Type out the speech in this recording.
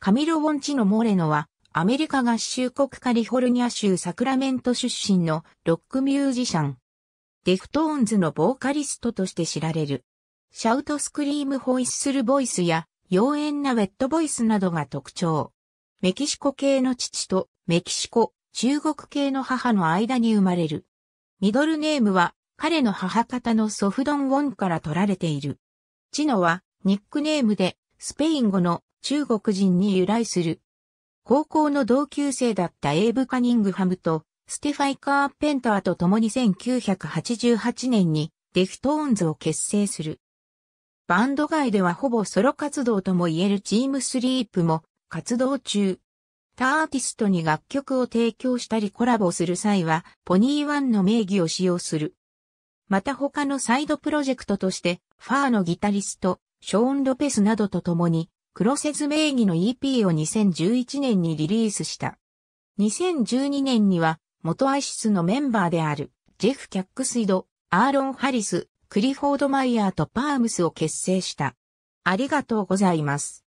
カミロ・ウォンチノ・モレノは、アメリカ合衆国カリフォルニア州サクラメント出身のロックミュージシャン。デフトーンズのボーカリストとして知られる。シャウトスクリームホイッスルボイスや妖艶なウェットボイスなどが特徴。メキシコ系の父とメキシコ、中国系の母の間に生まれる。ミドルネームは彼の母方のソフドンウォンから取られている。チノはニックネームでスペイン語の中国人に由来する。高校の同級生だったエイブ・カニングハムとステファイ・カーペンターと共に1988年にデフトーンズを結成する。バンド外ではほぼソロ活動とも言えるチームスリープも活動中。他アーティストに楽曲を提供したりコラボする際はポニーワンの名義を使用する。また他のサイドプロジェクトとしてファーのギタリスト、ショーン・ロペスなどと共にクロセズ名義の EP を2011年にリリースした。2012年には、元アイシスのメンバーである、ジェフ・キャックスイド、アーロン・ハリス、クリフォード・マイヤーとパームスを結成した。ありがとうございます。